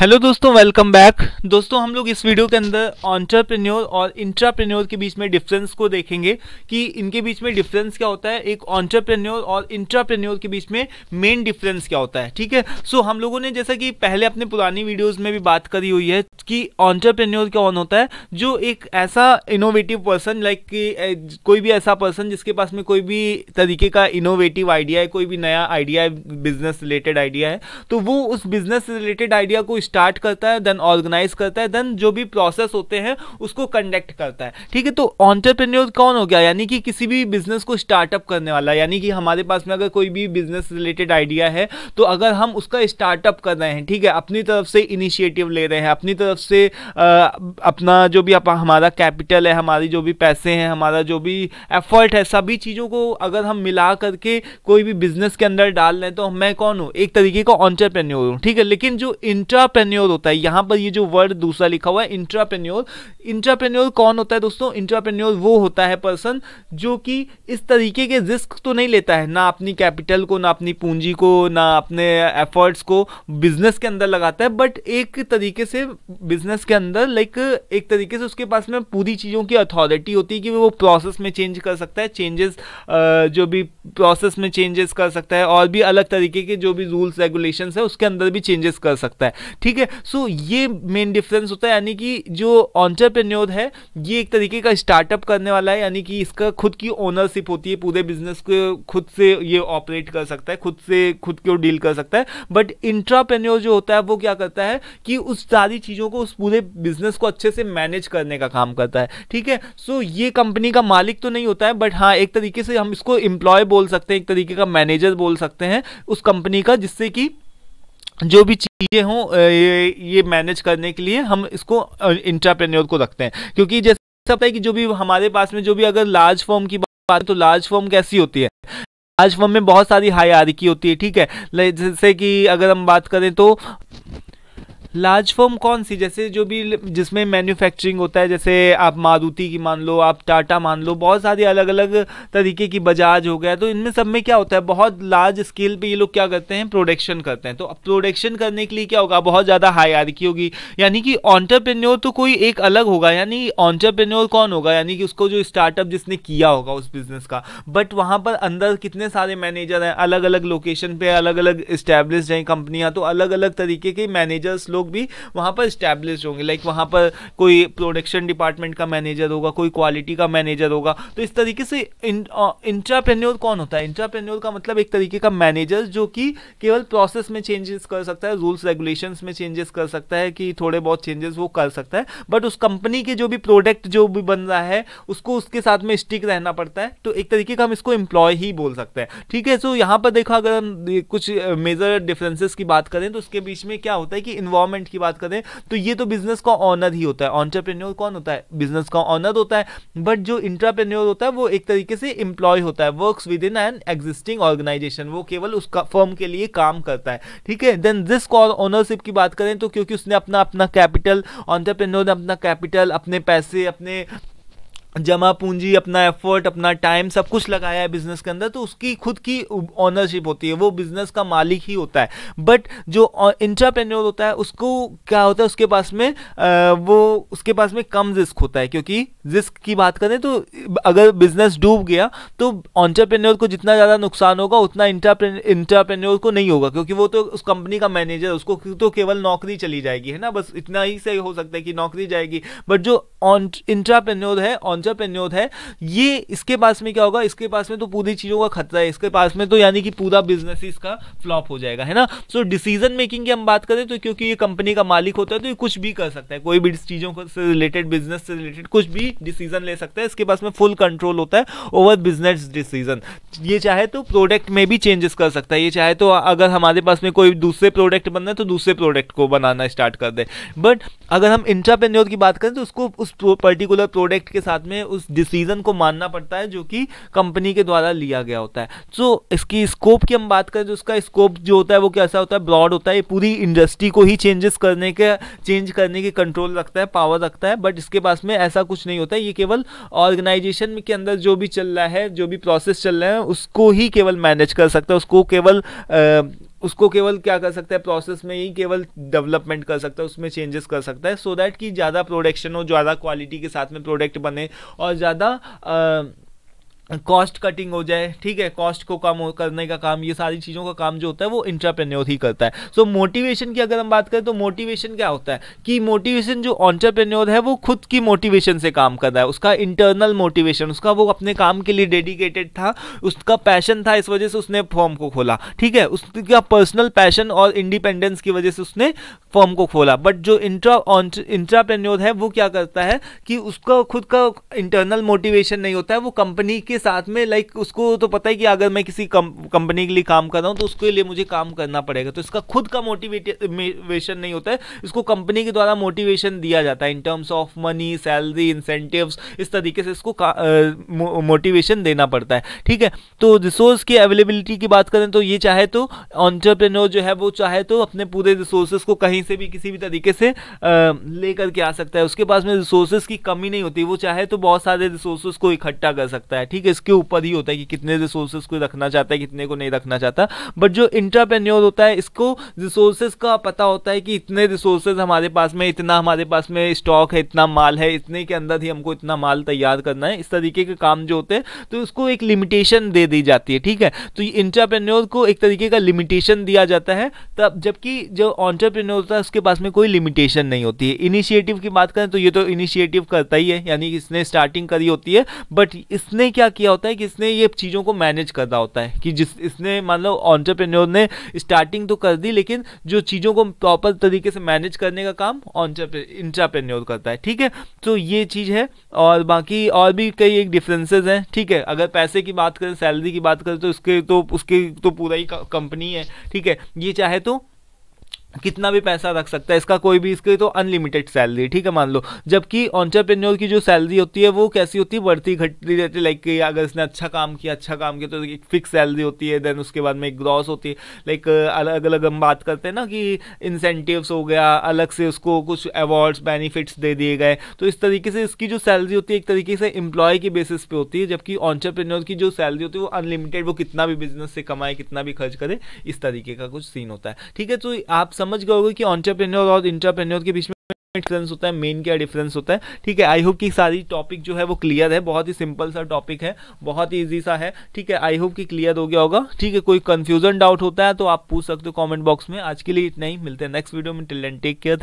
hello दोस्तों welcome back दोस्तों हम लोग इस वीडियो के अंदर ऑन्टरप्रेन्योर और इंट्राप्रेन्योर के बीच में डिफरेंस को देखेंगे कि इनके बीच में डिफरेंस क्या होता है एक ऑन्टरप्रेन्योर और इंट्राप्रेन्योर के बीच में मेन डिफरेंस क्या होता है ठीक है सो हम लोगों ने जैसा कि पहले अपने पुरानी वीडियोज़ में भी बात करी हुई है कि ऑन्टरप्रेन्योर क्या ऑन होता है जो एक ऐसा इनोवेटिव पर्सन लाइक कि कोई भी ऐसा पर्सन जिसके पास में कोई भी तरीके का इनोवेटिव आइडिया है कोई भी नया आइडिया है बिजनेस रिलेटेड आइडिया है तो वो उस बिजनेस रिलेटेड आइडिया को स्टार्ट करता है देन ऑर्गेनाइज करता है देन जो भी प्रोसेस होते हैं उसको कंडक्ट करता है ठीक है तो ऑन्टरप्रेन्योर कौन हो गया यानी कि किसी भी बिजनेस को स्टार्टअप करने वाला यानी कि हमारे पास में अगर कोई भी बिजनेस रिलेटेड आइडिया है तो अगर हम उसका स्टार्टअप कर रहे हैं ठीक है अपनी तरफ से इनिशिएटिव ले रहे हैं अपनी तरफ से आ, अपना जो भी अप, हमारा कैपिटल है हमारी जो भी पैसे हैं हमारा जो भी एफर्ट है सभी चीज़ों को अगर हम मिला करके कोई भी बिजनेस के अंदर डाल लें तो मैं कौन हूँ एक तरीके का ऑन्टरप्रेन्योर हूँ ठीक है लेकिन जो इंट्रा इंट्राप्रेन्योर होता है यहां पर ये जो वर्ड दूसरा लिखा हुआ है इंट्राप्रेन्योर इंट्राप्रेन्योर कौन होता है दोस्तों इंट्राप्रेन्योर वो होता है पर्सन जो कि इस तरीके के रिस्क तो नहीं लेता है ना अपनी कैपिटल को ना अपनी पूंजी को ना अपने एफर्ट्स को बिजनेस के अंदर लगाता है बट एक तरीके से बिजनेस के अंदर लाइक एक तरीके से उसके पास में पूरी चीज़ों की अथॉरिटी होती है कि वो प्रोसेस में चेंज कर सकता है चेंजेस जो भी प्रोसेस में चेंजेस कर सकता है और भी अलग तरीके के जो भी रूल्स रेगुलेशन है उसके अंदर भी चेंजेस कर सकता है ठीक है सो ये मेन डिफरेंस होता है यानी कि जो ऑन्टरप्रेन्योर है ये एक तरीके का स्टार्टअप करने वाला है यानी कि इसका खुद की ओनरशिप होती है पूरे बिजनेस को खुद से ये ऑपरेट कर सकता है खुद से खुद को डील कर सकता है बट इंट्राप्रेन्योर जो होता है वो क्या करता है कि उस सारी चीज़ों को उस पूरे बिजनेस को अच्छे से मैनेज करने का काम करता है ठीक है सो ये कंपनी का मालिक तो नहीं होता है बट हाँ एक तरीके से हम इसको एम्प्लॉय बोल सकते हैं एक तरीके का मैनेजर बोल सकते हैं उस कंपनी का जिससे कि जो भी चीज़ें हों ये ये मैनेज करने के लिए हम इसको इंटरप्रेन्योर को रखते हैं क्योंकि जैसे सब है कि जो भी हमारे पास में जो भी अगर लार्ज फॉर्म की बात तो लार्ज फॉर्म कैसी होती है लार्ज फॉर्म में बहुत सारी हाई होती है ठीक है जैसे कि अगर हम बात करें तो लार्ज फॉर्म कौन सी जैसे जो भी जिसमें मैन्युफैक्चरिंग होता है जैसे आप मारुति की मान लो आप टाटा मान लो बहुत सारी अलग अलग तरीके की बजाज हो गया तो इनमें सब में क्या होता है बहुत लार्ज स्केल पे ये लोग क्या करते हैं प्रोडक्शन करते हैं तो प्रोडक्शन करने के लिए क्या होगा बहुत ज़्यादा हाई होगी यानी कि ऑन्टरप्रेन्योर तो कोई एक अलग होगा यानी ऑन्टरप्रेन्योर कौन होगा यानी कि उसको जो स्टार्टअप जिसने किया होगा उस बिजनेस का बट वहाँ पर अंदर कितने सारे मैनेजर हैं अलग अलग लोकेशन पर अलग अलग इस्टेब्लिश हैं कंपनियाँ तो अलग अलग तरीके के मैनेजर्स लोग लोग भी वहाँ पर इस्टेब्लिश होंगे लाइक वहाँ पर कोई प्रोडक्शन डिपार्टमेंट का मैनेजर होगा कोई क्वालिटी का मैनेजर होगा तो इस तरीके से इंटरप्रेन्योर कौन होता है इंटरप्रेन्योर का मतलब एक तरीके का मैनेजर जो कि केवल प्रोसेस में चेंजेस कर सकता है रूल्स रेगुलेशन में चेंजेस कर सकता है कि थोड़े बहुत चेंजेस वो कर सकता है बट उस कंपनी के जो भी प्रोडक्ट जो भी बन रहा है उसको उसके साथ में स्टिक रहना पड़ता है तो एक तरीके का हम इसको एम्प्लॉय ही बोल सकते हैं ठीक है सो यहाँ पर देखो अगर हम कुछ मेजर डिफरेंसेस की बात करें तो उसके बीच में क्या होता है कि इन्वॉर्मेंट एनवायरमेंट की बात करें तो ये तो बिजनेस का ऑनर ही होता है ऑन्टरप्रेन्योर कौन होता है बिजनेस का ऑनर होता है बट जो इंटरप्रेन्योर होता है वो एक तरीके से इंप्लॉय होता है work within an existing organisation वो केवल उस फर्म के लिए काम करता है ठीक है देन दिस और ऑनरशिप की बात करें तो क्योंकि उसने अपना अपना कैपिटल ऑन्टरप्रेन्योर ने अपना कैपिटल अपने पैसे अपने जमा पूंजी अपना एफर्ट अपना टाइम सब कुछ लगाया है बिजनेस के अंदर तो उसकी खुद की ऑनरशिप होती है वो बिजनेस का मालिक ही होता है बट जो इंटरप्रेन्योर होता है उसको क्या होता है उसके पास में वो उसके पास में कम रिस्क होता है क्योंकि रिस्क की बात करें तो अगर बिजनेस डूब गया तो ऑन्टरप्रेन्योर को जितना ज़्यादा नुकसान होगा उतना इंटरप्रेन्योर को नहीं होगा क्योंकि वो तो उस कंपनी का मैनेजर उसको तो केवल नौकरी चली जाएगी है ना बस इतना ही सही हो सकता है कि नौकरी जाएगी बट जो इंटरप्रेन्योर है ऑन एंटरप्रेन्योर है ये इसके पास में क्या होगा इसके पास में तो पूरी चीज़ों का खतरा है इसके पास में तो यानी कि पूरा बिजनेस इसका फ्लॉप हो जाएगा है ना सो डिसीजन मेकिंग की हम बात करें तो क्योंकि ये कंपनी का मालिक होता है तो ये कुछ भी कर सकता है कोई भी चीज़ों से रिलेटेड बिजनेस से रिलेटेड कुछ भी डिसीजन ले सकता है इसके पास में फुल कंट्रोल होता है ओवर बिजनेस डिसीजन ये चाहे तो प्रोडक्ट में भी चेंजेस कर सकता है ये चाहे तो अगर हमारे पास में कोई दूसरे प्रोडक्ट बनना है तो दूसरे प्रोडक्ट को बनाना स्टार्ट कर दे बट अगर हम इंटरप्रेन्योर की बात करें तो उसको उस पर्टिकुलर प्रोडक्ट के साथ में हमें उस डिसीजन को मानना पड़ता है जो कि कंपनी के द्वारा लिया गया होता है सो so, इसकी स्कोप की हम बात करें तो उसका स्कोप जो होता है वो कैसा होता है ब्रॉड होता है पूरी इंडस्ट्री को ही चेंजेस करने के चेंज करने के कंट्रोल रखता है पावर रखता है बट इसके पास में ऐसा कुछ नहीं होता है ये केवल ऑर्गेनाइजेशन के अंदर जो भी चल रहा है जो भी प्रोसेस चल रहा है उसको ही केवल मैनेज कर सकता है उसको केवल आ, उसको केवल क्या कर सकता है प्रोसेस में ही केवल डेवलपमेंट कर सकता है उसमें चेंजेस कर सकता है सो so दैट कि ज़्यादा प्रोडक्शन हो ज़्यादा क्वालिटी के साथ में प्रोडक्ट बने और ज़्यादा कॉस्ट कटिंग हो जाए ठीक है कॉस्ट को कम करने का काम ये सारी चीज़ों का काम जो होता है वो इंटरप्रेन्योर ही करता है सो so, मोटिवेशन की अगर हम बात करें तो मोटिवेशन क्या होता है कि मोटिवेशन जो ऑन्टरप्रेन्योर है वो खुद की मोटिवेशन से काम कर रहा है उसका इंटरनल मोटिवेशन उसका वो अपने काम के लिए डेडिकेटेड था उसका पैशन था इस वजह से उसने फॉर्म को खोला ठीक है उसका पर्सनल पैशन और इंडिपेंडेंस की वजह से उसने फॉर्म को खोला बट जो इंट्रा इंट्राप्रेन्योर है वो क्या करता है कि उसका खुद का इंटरनल मोटिवेशन नहीं होता है वो कंपनी के के साथ में लाइक उसको तो पता है कि अगर मैं किसी कंपनी के लिए काम कर रहा हूँ तो उसके लिए मुझे काम करना पड़ेगा तो इसका खुद का मोटिवेशन नहीं होता है इसको कंपनी के द्वारा मोटिवेशन दिया जाता है in terms of money salary incentive इस तरीके से इसको मोटिवेशन देना पड़ता है ठीक है तो रिसोर्स की अवेलेबिलिटी की बात करें तो ये चाहे तो ऑन्टरप्रेनोर जो है वो चाहे तो अपने पूरे रिसोर्सेज को कहीं से भी किसी भी तरीके से लेकर के आ सकता है उसके पास में रिसोर्सेज की कमी नहीं होती वो चाहे तो बहुत सारे रिसोर्सेज को इकट्ठा कर सकता है ठीक है ठीक है इसके ऊपर ही होता है कि कितने रिसोर्सेज को रखना चाहता है कितने को नहीं रखना चाहता बट जो इंटरप्रेन्योर होता है इसको रिसोर्सेज का पता होता है कि इतने रिसोर्सेज हमारे पास में इतना हमारे पास में स्टॉक है इतना माल है इतने के अंदर ही हमको इतना माल तैयार करना है इस तरीके के काम जो होते हैं तो उसको एक लिमिटेशन दे दी जाती है ठीक है तो ये इंटरप्रेन्योर को एक तरीके का लिमिटेशन दिया जाता है तब जबकि जो ऑन्टरप्रेन्योर होता है उसके पास में कोई लिमिटेशन नहीं होती है इनिशिएटिव की बात करें तो ये तो इनिशिएटिव करता ही है यानी इसने स्टार्टिंग करी होती है बट इसने क्या किया होता है कि इसने ये चीज़ों को मैनेज कर रहा होता है कि जिस इसने मान लो ऑन्टरप्रेन्योर ने स्टार्टिंग तो कर दी लेकिन जो चीज़ों को प्रॉपर तरीके से मैनेज करने का काम इंटरप्रेन्योर करता है ठीक है तो ये चीज़ है और बाकी और भी कई एक डिफ्रेंसेज हैं ठीक है अगर पैसे की बात करें सैलरी की बात करें तो उसके तो उसके तो पूरा ही कंपनी है ठीक है ये चाहे तो कितना भी पैसा रख सकता है इसका कोई भी इसकी तो अनलिमिटेड सैलरी ठीक है मान लो जबकि ऑन्टरप्रेन्योर की जो सैलरी होती है वो कैसी होती है बढ़ती घटती रहती है लाइक अगर इसने अच्छा काम किया अच्छा काम किया तो एक फिक्स सैलरी होती है देन उसके बाद में एक ग्रॉस होती है लाइक अलग अलग हम बात करते हैं ना कि इंसेंटिवस हो गया अलग से उसको कुछ अवार्ड्स बेनिफिट्स दे दिए गए तो इस तरीके से इसकी जो सैलरी होती है एक तरीके से एम्प्लॉय के बेसिस पे होती है जबकि ऑन्टरप्रेन्योर की जो सैलरी होती है वो अनलिमिटेड वो कितना भी बिजनेस से कमाए कितना भी खर्च करे इस तरीके का कुछ सीन होता है ठीक है तो आप समझ गए होगे कि ऑन्टरप्रेन्योर और इंटरप्रेन्योर के बीच में डिफरेंस होता है मेन क्या डिफरेंस होता है ठीक है आई होप कि सारी टॉपिक जो है वो क्लियर है बहुत ही सिंपल सा टॉपिक है बहुत ही ईजी सा है ठीक है आई होप कि क्लियर हो गया होगा ठीक है कोई कंफ्यूजन डाउट होता है तो आप पूछ सकते हो कॉमेंट बॉक्स में आज के लिए इतना ही मिलते हैं नेक्स्ट वीडियो में टिल एंड टेक केयर